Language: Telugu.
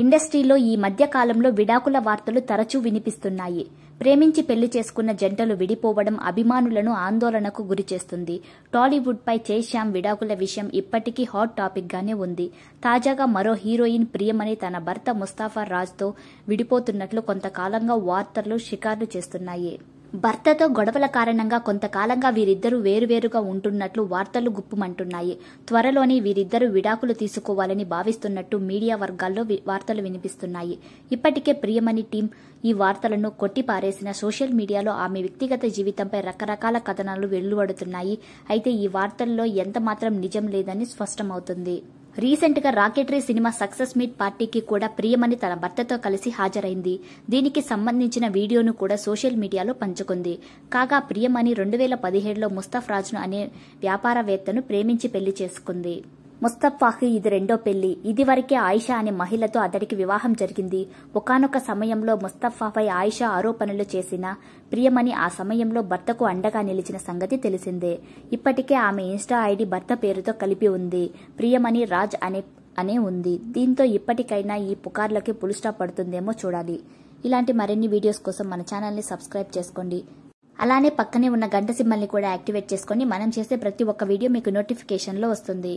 ఇండస్ట్రీలో ఈ మధ్య కాలంలో విడాకుల వార్తలు తరచూ వినిపిస్తున్నాయి ప్రేమించి పెళ్లి చేసుకున్న జంటలు విడిపోవడం అభిమానులను ఆందోళనకు గురిచేస్తుంది టాలీవుడ్పై చేశాం విడాకుల విషయం ఇప్పటికీ హాట్ టాపిక్గానే ఉంది తాజాగా మరో హీరోయిన్ ప్రియమణి తన భర్త ముస్తాఫా రాజ్తో విడిపోతున్నట్లు కొంతకాలంగా వార్తలు షికార్లు చేస్తున్నాయి భర్తతో గొడవల కారణంగా కొంతకాలంగా వీరిద్దరూ వేరువేరుగా ఉంటున్నట్లు వార్తలు గుప్పుమంటున్నాయి త్వరలోనే వీరిద్దరూ విడాకులు తీసుకోవాలని భావిస్తున్నట్టు మీడియా వర్గాల్లో వార్తలు వినిపిస్తున్నాయి ఇప్పటికే ప్రియమణి టీం ఈ వార్తలను కొట్టిపారేసిన సోషల్ మీడియాలో ఆమె వ్యక్తిగత జీవితంపై రకరకాల కథనాలు వెలువడుతున్నాయి అయితే ఈ వార్తల్లో ఎంతమాత్రం నిజం లేదని స్పష్టమవుతుంది రీసెంట్గా రాకెటరీ సినిమా సక్సెస్ మీట్ పార్టీకి కూడా ప్రియమణి తన భర్తతో కలిసి హాజరైంది దీనికి సంబంధించిన వీడియోను కూడా సోషల్ మీడియాలో పంచుకుంది కాగా ప్రియమణి రెండు వేల పదిహేడులో ముస్తాఫ్ రాజ్ను అనే వ్యాపారవేత్తను ప్రేమించి పెళ్లి చేసుకుంది ముస్తఫాకి ఇది రెండో పెళ్లి ఇదివరకే ఆయిషా అనే మహిళతో అతడికి వివాహం జరిగింది ఒకనొక సమయంలో ముస్తఫాపై ఆయిషా ఆరోపణలు చేసిన ప్రియమణి ఆ సమయంలో భర్తకు అండగా నిలిచిన సంగతి తెలిసిందే ఇప్పటికే ఆమె ఇన్స్టా ఐడి భర్త పేరుతో కలిపి ఉంది ప్రియమణి రాజ్ అనే అనే ఉంది దీంతో ఇప్పటికైనా ఈ పుకార్లకి పులుస్టాప్ పడుతుందేమో చూడాలి ఇలాంటి మరిన్ని వీడియోస్ కోసం మన ఛానల్ని సబ్స్క్రైబ్ చేసుకోండి అలానే పక్కనే ఉన్న గంట సిమ్మల్ని కూడా యాక్టివేట్ చేసుకొని మనం చేసే ప్రతి ఒక్క వీడియో మీకు నోటిఫికేషన్లో వస్తుంది